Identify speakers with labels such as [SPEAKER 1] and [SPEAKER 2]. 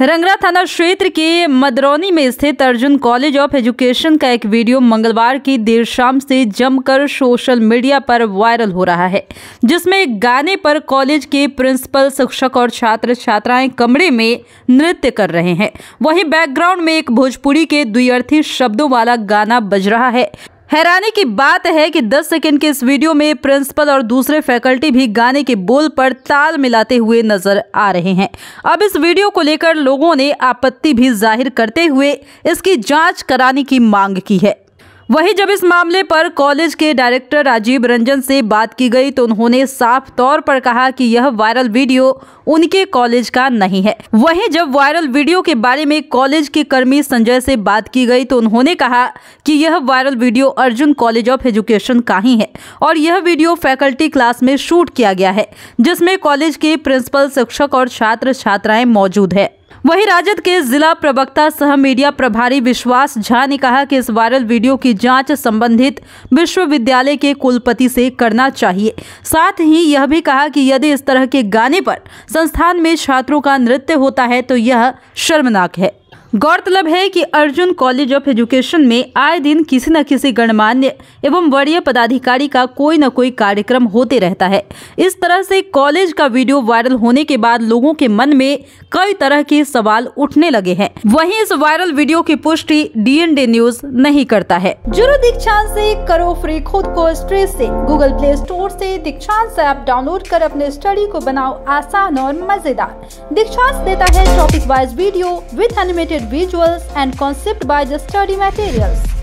[SPEAKER 1] रंगरा थाना क्षेत्र के मदरौनी में स्थित अर्जुन कॉलेज ऑफ एजुकेशन का एक वीडियो मंगलवार की देर शाम से जमकर सोशल मीडिया पर वायरल हो रहा है जिसमें गाने पर कॉलेज के प्रिंसिपल शिक्षक और छात्र छात्राएं कमरे में नृत्य कर रहे हैं वहीं बैकग्राउंड में एक भोजपुरी के द्विअर्थी शब्दों वाला गाना बज रहा है हैरानी की बात है कि 10 सेकंड के इस वीडियो में प्रिंसिपल और दूसरे फैकल्टी भी गाने के बोल पर ताल मिलाते हुए नजर आ रहे हैं अब इस वीडियो को लेकर लोगों ने आपत्ति भी जाहिर करते हुए इसकी जांच कराने की मांग की है वहीं जब इस मामले पर कॉलेज के डायरेक्टर राजीव रंजन से बात की गई तो उन्होंने साफ तौर पर कहा कि यह वायरल वीडियो उनके कॉलेज का नहीं है वहीं जब वायरल वीडियो के बारे में कॉलेज के कर्मी संजय से बात की गई तो उन्होंने कहा कि यह viral video Arjun college of education का ही है और यह वीडियो फैकल्टी क्लास में शूट किया गया है जिसमें कॉलेज के प्रिंसिपल शिक्षक और छात्र छात्राएं मौजूद है वहीं राजद के जिला प्रवक्ता सह मीडिया प्रभारी विश्वास झा ने कहा कि इस वायरल वीडियो की जांच संबंधित विश्वविद्यालय के कुलपति से करना चाहिए साथ ही यह भी कहा कि यदि इस तरह के गाने पर संस्थान में छात्रों का नृत्य होता है तो यह शर्मनाक है गौरतलब है कि अर्जुन कॉलेज ऑफ एजुकेशन में आए दिन किसी न किसी गणमान्य एवं वरीय पदाधिकारी का कोई न कोई कार्यक्रम होते रहता है इस तरह से कॉलेज का वीडियो वायरल होने के बाद लोगों के मन में कई तरह के सवाल उठने लगे हैं वहीं इस वायरल वीडियो की पुष्टि डीएनडे न्यूज नहीं करता है
[SPEAKER 2] जुरु दीक्षांत ऐसी करो फ्री खुद को स्ट्रेस ऐसी गूगल प्ले स्टोर ऐसी दीक्षांत ऐप डाउनलोड कर अपने स्टडी को बनाओ आसान और मजेदार दीक्षांत देता है topic wise video with animated visuals and concept by the study materials.